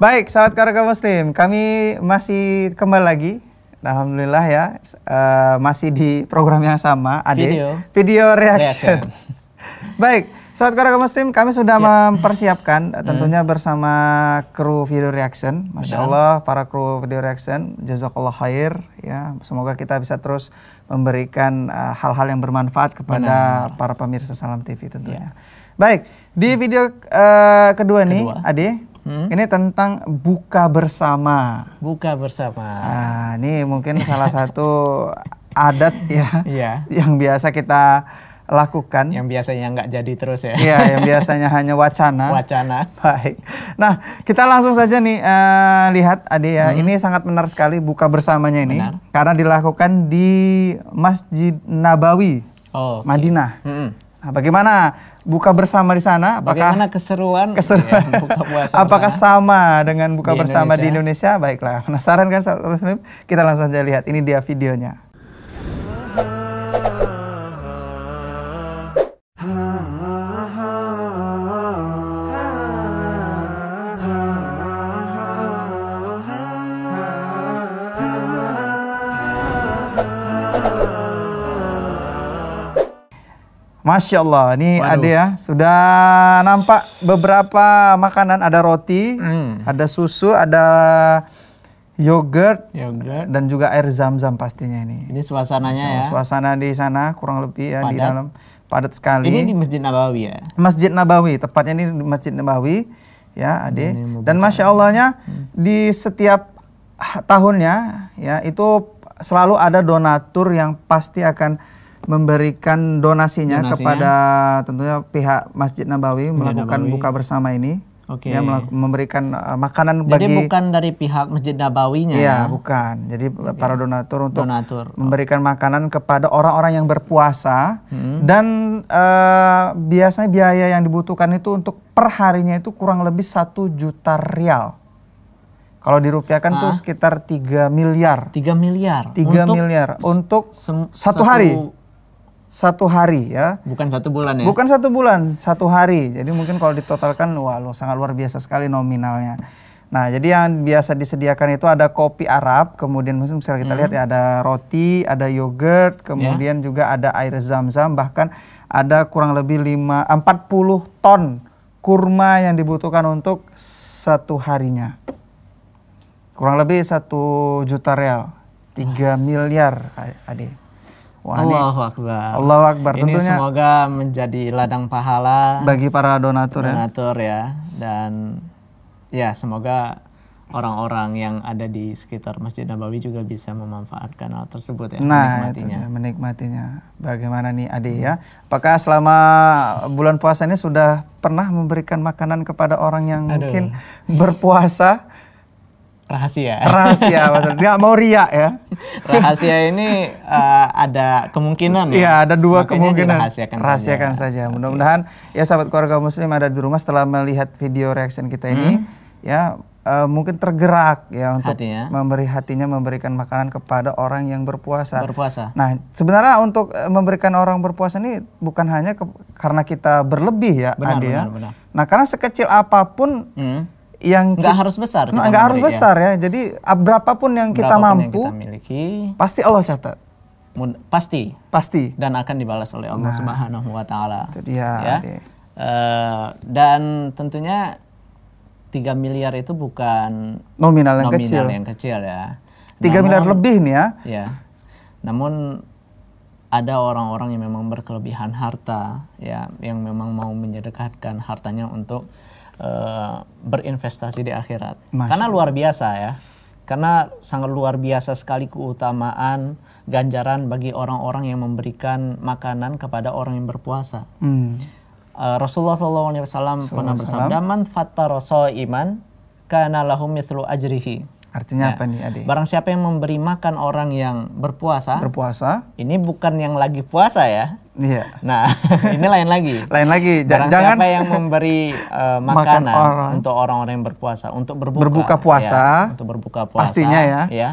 Baik, sahabat karga Muslim, kami masih kembali lagi. Alhamdulillah ya, uh, masih di program yang sama, Ade. Video, Video reaction. reaction. Baik, sahabat Karaka Muslim, kami sudah ya. mempersiapkan hmm. tentunya hmm. bersama kru Video Reaction. Masya Allah, para kru Video Reaction, jazakallah khair. Ya, semoga kita bisa terus memberikan eh, hal-hal uh, yang bermanfaat kepada Benar. para pemirsa Salam TV tentunya. Ya. Baik, di hmm. video uh, eh, kedua, kedua nih, Ade Hmm? Ini tentang buka bersama. Buka bersama. Nah, ini mungkin salah satu adat ya ya, yang biasa kita lakukan. Yang biasanya nggak jadi terus ya. Iya, yang biasanya hanya wacana. Wacana. Baik. Nah, kita langsung saja nih uh, lihat Ade ya. Hmm. Ini sangat benar sekali buka bersamanya ini. Benar. Karena dilakukan di Masjid Nabawi, oh, okay. Madinah. Hmm. Nah, bagaimana buka bersama di sana? Apakah bagaimana keseruan? Keseruan. Ya, buka puasa apakah sama dengan buka di bersama Indonesia? di Indonesia? Baiklah, penasaran kan? Kita langsung saja lihat. Ini dia videonya. Masya Allah, ini Waduh. ada ya. Sudah nampak beberapa makanan. Ada roti, mm. ada susu, ada yogurt, yogurt, dan juga air zam-zam pastinya ini. Ini suasananya ya. Suasana di sana kurang lebih ya padat. di dalam padat sekali. Ini di Masjid Nabawi ya. Masjid Nabawi, tepatnya ini di Masjid Nabawi ya, Ade. Dan Masya Allahnya hmm. di setiap tahunnya ya itu selalu ada donatur yang pasti akan memberikan donasinya, donasinya kepada tentunya pihak Masjid Nabawi melakukan Nabawi. buka bersama ini. Okay. Ya, memberikan uh, makanan Jadi bagi. Jadi bukan dari pihak Masjid Nabawinya. Iya, ya? bukan. Jadi uh, okay. para donatur untuk donatur. memberikan makanan kepada orang-orang yang berpuasa hmm. dan uh, biasanya biaya yang dibutuhkan itu untuk perharinya itu kurang lebih satu juta rial. Kalau dirupiahkan itu tuh sekitar 3 miliar. 3 miliar. 3 untuk miliar untuk satu hari satu hari ya. Bukan satu bulan ya? Bukan satu bulan, satu hari. Jadi mungkin kalau ditotalkan, wah lo sangat luar biasa sekali nominalnya. Nah, jadi yang biasa disediakan itu ada kopi Arab, kemudian mungkin misalnya kita hmm. lihat ya ada roti, ada yogurt, kemudian yeah. juga ada air zam-zam, bahkan ada kurang lebih 5 40 ton kurma yang dibutuhkan untuk satu harinya. Kurang lebih satu juta real, 3 miliar adik. Wah, Allahu Akbar. Allahu Akbar. Ini Tentunya semoga menjadi ladang pahala bagi para donatur, ya. donatur ya. ya. Dan ya semoga orang-orang yang ada di sekitar Masjid Nabawi juga bisa memanfaatkan hal tersebut ya, nah, menikmatinya. Itu, dia, menikmatinya. Bagaimana nih Ade ya? Apakah selama bulan puasa ini sudah pernah memberikan makanan kepada orang yang Aduh. mungkin berpuasa? rahasia. Rahasia, maksudnya nggak mau riak ya. Rahasia ini uh, ada kemungkinan. Iya, ya, ada dua Makanya kemungkinan. Rahasiakan, rahasiakan saja. saja. Mudah-mudahan ya sahabat keluarga muslim ada di rumah setelah melihat video reaction kita ini hmm. ya uh, mungkin tergerak ya untuk hatinya. memberi hatinya memberikan makanan kepada orang yang berpuasa. Berpuasa. Nah, sebenarnya untuk eh, memberikan orang berpuasa ini bukan hanya ke, karena kita berlebih ya, benar, Adi ya. benar, ya. Benar. Nah, karena sekecil apapun hmm yang nggak harus besar. Nah, nggak harus ya. besar ya. ya. Jadi ah, berapapun yang kita berapapun mampu, yang kita miliki, pasti Allah catat. Mud pasti. Pasti. Dan akan dibalas oleh Allah nah, Subhanahu Wa Taala. Itu dia. Ya? Uh, dan tentunya 3 miliar itu bukan nominal yang nominal kecil. yang kecil ya. 3 miliar lebih nih ya. Ya. Namun ada orang-orang yang memang berkelebihan harta ya, yang memang mau menyedekahkan hartanya untuk Eh, berinvestasi di akhirat. Masya Karena luar biasa ya. Karena sangat luar biasa sekali keutamaan ganjaran bagi orang-orang yang memberikan makanan kepada orang yang berpuasa. Hmm. Uh, Rasulullah SAW pernah bersabda, "Man fatta iman, karena lahum mithlu ajrihi." Artinya ya. apa nih Ade? Barang siapa yang memberi makan orang yang berpuasa. Berpuasa. Ini bukan yang lagi puasa ya. Iya. Nah, ini lain lagi. Lain lagi. J Barang jangan siapa yang memberi uh, makanan makan orang. untuk orang-orang yang berpuasa, untuk berbuka, berbuka ya, puasa. Ya, untuk berbuka puasa. Pastinya ya. Ya.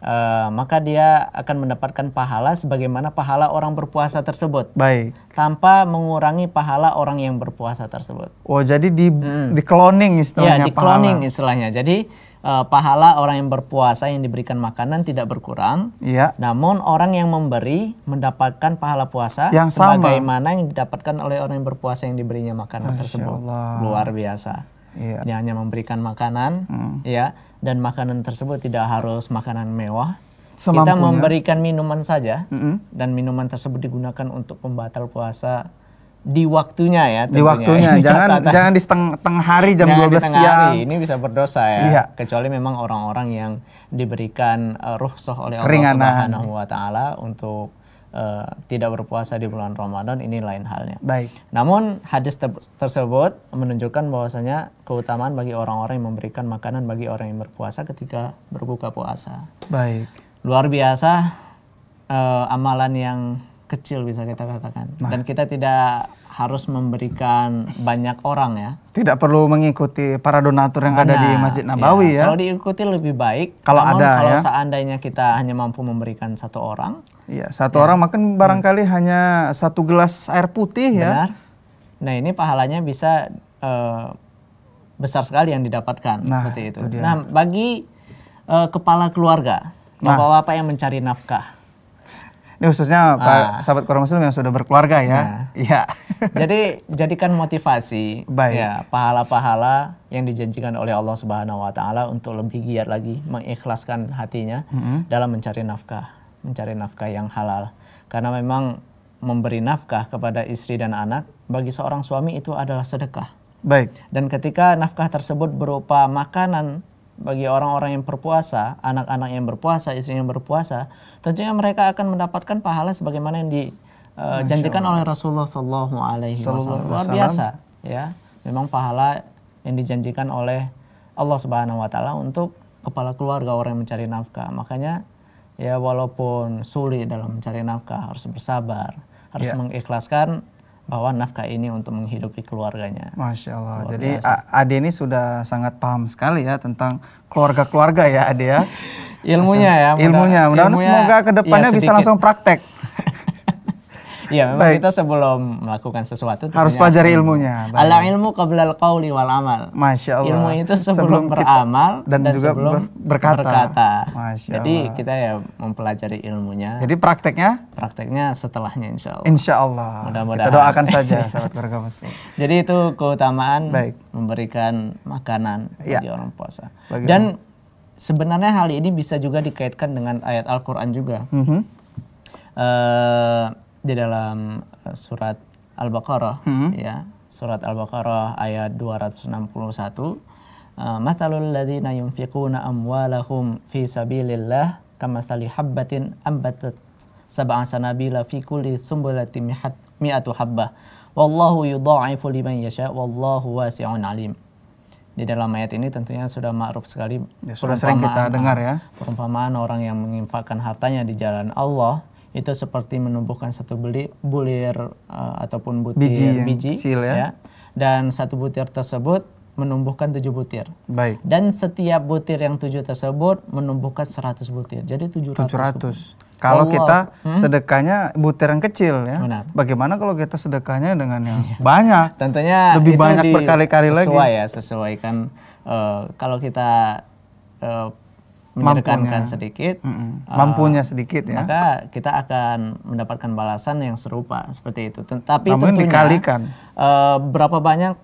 Uh, maka dia akan mendapatkan pahala sebagaimana pahala orang berpuasa tersebut. Baik. Tanpa mengurangi pahala orang yang berpuasa tersebut. Oh, jadi di hmm. di cloning istilahnya. Ya, di cloning istilahnya. Jadi uh, pahala orang yang berpuasa yang diberikan makanan tidak berkurang. Iya. Namun orang yang memberi mendapatkan pahala puasa yang sama. sebagaimana yang didapatkan oleh orang yang berpuasa yang diberinya makanan Masya tersebut. Allah. Luar biasa. Iya. Dia hanya memberikan makanan, hmm. ya, dan makanan tersebut tidak harus makanan mewah. Semampunya. Kita memberikan minuman saja, mm -hmm. dan minuman tersebut digunakan untuk pembatal puasa di waktunya ya tentunya. di waktunya ini jangan catatan. jangan di teng tengah hari jam dua belas siang ini bisa berdosa ya iya. kecuali memang orang-orang yang diberikan uh, eh, ruhsah oleh Allah Subhanahu wa taala untuk uh, tidak berpuasa di bulan Ramadan ini lain halnya baik namun hadis ter tersebut menunjukkan bahwasanya keutamaan bagi orang-orang yang memberikan makanan bagi orang yang berpuasa ketika berbuka puasa baik luar biasa uh, amalan yang kecil bisa kita katakan. Nah. Dan kita tidak harus memberikan banyak orang ya. Tidak perlu mengikuti para donatur yang nah, ada di Masjid iya. Nabawi ya. ya. Kalau diikuti lebih baik. Kalau ada kalau ya. seandainya kita hanya mampu memberikan satu orang. Iya, satu ya. orang makan barangkali hmm. hanya satu gelas air putih ya. Benar. Nah, ini pahalanya bisa uh, besar sekali yang didapatkan nah, seperti itu. itu nah, bagi uh, kepala keluarga, nah. bapak-bapak yang mencari nafkah ini khususnya ah. sahabat Korea Muslim yang sudah berkeluarga ya. Iya. Ya. Jadi jadikan motivasi Baik. ya pahala-pahala yang dijanjikan oleh Allah Subhanahu wa taala untuk lebih giat lagi mengikhlaskan hatinya mm -hmm. dalam mencari nafkah, mencari nafkah yang halal. Karena memang memberi nafkah kepada istri dan anak bagi seorang suami itu adalah sedekah. Baik. Dan ketika nafkah tersebut berupa makanan bagi orang-orang yang berpuasa, anak-anak yang berpuasa, istri yang berpuasa, tentunya mereka akan mendapatkan pahala sebagaimana yang dijanjikan eh, oleh Rasulullah Shallallahu Alaihi Wasallam. Luar biasa, ya. Memang pahala yang dijanjikan oleh Allah Subhanahu Wa Taala untuk kepala keluarga orang yang mencari nafkah. Makanya ya walaupun sulit dalam mencari nafkah harus bersabar, harus yeah. mengikhlaskan bahwa nafkah ini untuk menghidupi keluarganya. Masya Allah. Keluarga Jadi Ade ini sudah sangat paham sekali ya tentang keluarga-keluarga ya Ade ya. ilmunya ya. Mudah, ilmunya. Mudah-mudahan semoga kedepannya iya, ya, bisa langsung praktek. Iya, memang Baik. kita sebelum melakukan sesuatu harus pelajari ilmunya. Ala ilmu qablal qauli wal amal. Masya Allah. Ilmu itu sebelum, sebelum beramal dan, dan juga sebelum berkata. berkata. Masya Jadi Allah. kita ya mempelajari ilmunya. Jadi prakteknya? Prakteknya setelahnya insya Allah. Insya Allah. Mudah-mudahan. Kita doakan saja sahabat keluarga muslim. Jadi itu keutamaan Baik. memberikan makanan ya. bagi orang puasa. Bagi dan orang sebenarnya hal ini bisa juga dikaitkan dengan ayat Al-Quran juga. Mm -hmm di dalam eh, surat Al-Baqarah hmm. ya, surat Al-Baqarah ayat 261 Matalul ladzina yunfiquna amwalahum fi sabilillah kamathali habbatin ambatat sab'a sanabila fi kulli sumbulatin mi'atu habbah wallahu yudha'ifu liman yasha wallahu wasi'un alim di dalam ayat ini tentunya sudah makruf sekali ya, sudah sering kita dengar ya perumpamaan orang yang menginfakkan hartanya di jalan Allah itu seperti menumbuhkan satu beli, bulir uh, ataupun butir biji, biji kecil, ya. ya. Dan satu butir tersebut menumbuhkan tujuh butir. Baik. Dan setiap butir yang tujuh tersebut menumbuhkan seratus butir. Jadi tujuh ratus. Kalau Allah. kita hmm? sedekahnya butir yang kecil ya. Benar. Bagaimana kalau kita sedekahnya dengan yang banyak? Tentunya lebih banyak berkali-kali lagi. Sesuai ya, sesuaikan uh, kalau kita uh, mengedekankan sedikit, mm -mm. mampunya sedikit ya. Maka kita akan mendapatkan balasan yang serupa seperti itu. Tapi Namun tentunya dikalikan. Uh, berapa banyak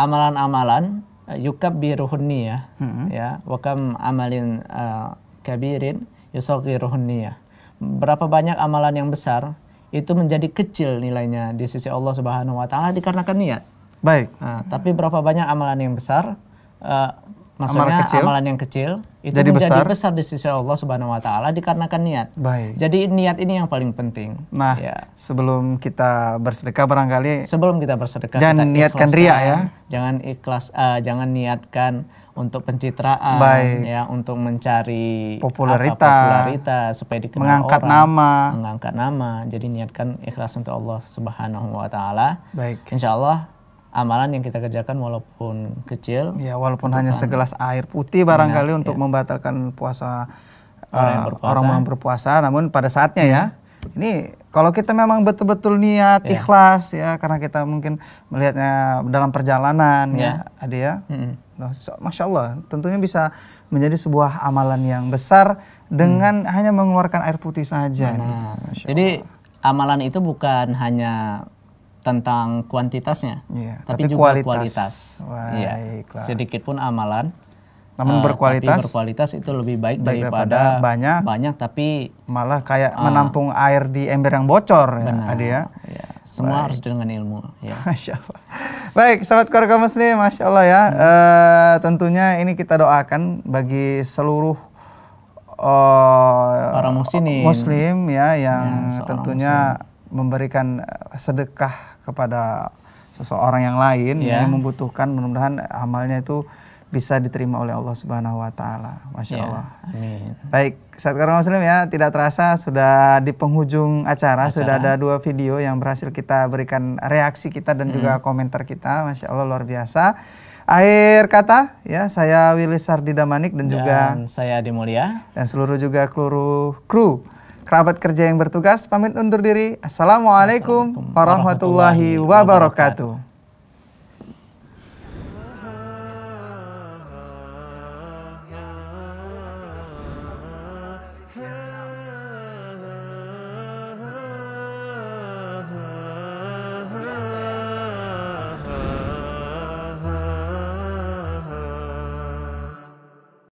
amalan-amalan eh, yukab biruhunni ya, mm -hmm. ya wakam amalin uh, kabirin yusokiruhunni ya. Berapa banyak amalan yang besar itu menjadi kecil nilainya di sisi Allah Subhanahu Wa Taala dikarenakan niat. Baik. Nah, tapi berapa banyak amalan yang besar uh, Maksudnya amalan, kecil, amalan yang kecil itu jadi menjadi besar. besar di sisi Allah Subhanahu wa taala dikarenakan niat. Baik. Jadi niat ini yang paling penting. Nah, ya. sebelum kita bersedekah barangkali sebelum kita bersedekah jangan kita niatkan ria ya. Jangan ikhlas uh, jangan niatkan untuk pencitraan Baik. ya untuk mencari eh, popularitas, popularita, supaya dikenal mengangkat orang, nama mengangkat nama jadi niatkan ikhlas untuk Allah Subhanahu wa taala Insya Allah amalan yang kita kerjakan walaupun kecil. Ya, walaupun hanya hanya segelas air putih barangkali ya, untuk ya. membatalkan puasa orang, yang eh, berpuasa. orang namun pada saatnya iya. ya. Ini kalau kita memang betul-betul niat yeah. ikhlas ya karena kita mungkin melihatnya dalam perjalanan yeah. ya, iya. ada ya. Mm -hmm. Masya Allah, tentunya bisa menjadi sebuah amalan yang besar dengan hmm. hanya mengeluarkan air putih saja. Nah, Jadi amalan itu bukan hanya tentang kuantitasnya, yeah, tapi, tapi juga kualitas. kualitas. Wah, iya, ya. Sedikit pun amalan, namun uh, berkualitas. Tapi berkualitas itu lebih baik, baik daripada, daripada banyak. Banyak tapi malah kayak uh, menampung air di ember yang bocor ya, benar, Adi ya. ya. Semua baik. harus dengan ilmu. Ya. Masya Allah. Baik, sahabat keluarga muslim, Masya Allah ya. Hmm. Uh, tentunya ini kita doakan bagi seluruh uh, para muslim, muslim ya yang ya, tentunya muslim. memberikan sedekah kepada seseorang yang lain yeah. yang membutuhkan mudah-mudahan amalnya itu bisa diterima oleh Allah Subhanahu wa taala. Masya yeah. Allah. Amin. Baik, saat karena muslim ya, tidak terasa sudah di penghujung acara, acara sudah ada dua video yang berhasil kita berikan reaksi kita dan hmm. juga komentar kita. Masya Allah luar biasa. Akhir kata ya saya Willy Sardi Manik dan, dan juga saya Adi Mulia dan seluruh juga kru kru kerabat kerja yang bertugas pamit undur diri. Assalamualaikum warahmatullahi wabarakatuh.